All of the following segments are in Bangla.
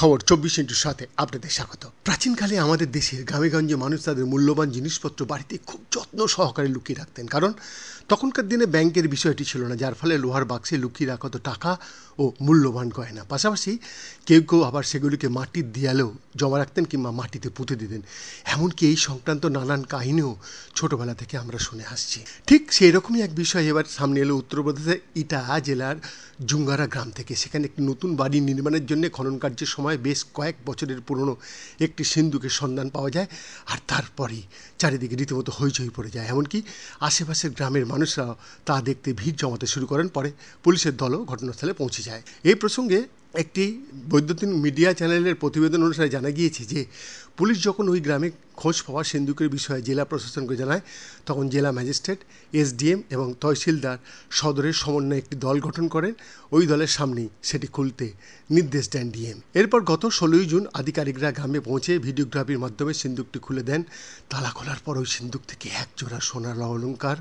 খবর চব্বিশ ইন্টু সাথে আপনাদের স্বাগত প্রাচীনকালে আমাদের দেশের গ্রামেগঞ্জে মানুষ তাদের মূল্যবান জিনিসপত্র বাড়িতে খুব যত্ন সহকারে লুকিয়ে রাখতেন কারণ তখনকার দিনে ব্যাংকের বিষয়টি ছিল না যার ফলে লোহার বাক্সে লুকিয়ে রাখা তো টাকা ও মূল্যবান গয়না পাশাপাশি কেউ কেউ আবার সেগুলিকে মাটির দেয়ালেও জমা রাখতেন কিংবা মাটিতে পুঁতে দিতেন এমনকি এই সংক্রান্ত নানান কাহিনীও ছোটবেলা থেকে আমরা শুনে আসছি ঠিক সেই রকমই এক বিষয় এবার সামনে এলো উত্তরপ্রদেশের ইটা জেলার জুঙ্গারা গ্রাম থেকে সেখানে একটি নতুন বাড়ি নির্মাণের জন্য খনন কার্যের সময় সময় বেশ কয়েক বছরের পুরনো একটি সিন্ধুকে সন্ধান পাওয়া যায় আর তারপরেই চারিদিকে রীতিমতো হইচই পড়ে যায় এমনকি আশেপাশের গ্রামের মানুষরাও তা দেখতে ভিড় জমাতে শুরু করেন পরে পুলিশের দলও ঘটনাস্থলে পৌঁছে যায় এই প্রসঙ্গে একটি বৈদ্যুতিন মিডিয়া চ্যানেলের প্রতিবেদন অনুসারে জানা গিয়েছে যে পুলিশ যখন ওই গ্রামে খোঁজ পাওয়া সিন্ধুকের বিষয়ে জেলা প্রশাসনকে জানায় তখন জেলা ম্যাজিস্ট্রেট এসডিএম এবং তহসিলদার সদরের সমন্বয়ে একটি দল গঠন করেন ওই দলের সামনেই সেটি খুলতে নির্দেশ দেন ডিএম এরপর গত ষোলোই জুন আধিকারিকরা গ্রামে পৌঁছে ভিডিওগ্রাফির মাধ্যমে সিন্ধুকটি খুলে দেন তালা খোলার পর ওই সিন্ধুক থেকে এক জোড়া সোনার অলঙ্কার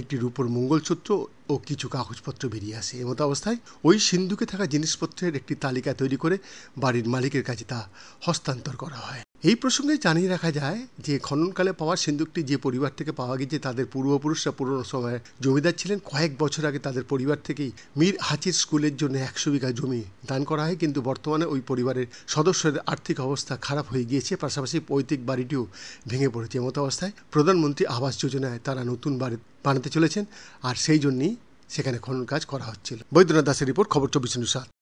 একটি রূপর মঙ্গলসূত্র ও কিছু কাগজপত্র বেরিয়ে আসে এমত অবস্থায় ওই সিন্ধুকে থাকা জিনিসপত্রের একটি তালিকা তৈরি করে বাড়ির মালিকের কাছে তা হস্তান্তর করা হয় এই প্রসঙ্গে জানিয়ে রাখা যায় যে খননকালে পাওয়া সিন্দুকটি যে পরিবার থেকে পাওয়া গেছে তাদের পূর্বপুরুষরা পুরনো সময়ে জমিদার ছিলেন কয়েক বছর আগে তাদের পরিবার থেকেই মীর হাচির স্কুলের জন্য একশো বিঘা জমি দান করা হয় কিন্তু বর্তমানে ওই পরিবারের সদস্যদের আর্থিক অবস্থা খারাপ হয়ে গিয়েছে পাশাপাশি পৈতৃক বাড়িটিও ভেঙে পড়েছে এমতো অবস্থায় প্রধানমন্ত্রী আবাস যোজনায় তারা নতুন বাড়ি বানাতে চলেছেন আর সেই জন্যই সেখানে খনন কাজ করা হচ্ছিল বৈদ্যনাথ দাসের রিপোর্ট খবর চব্বিশ সাত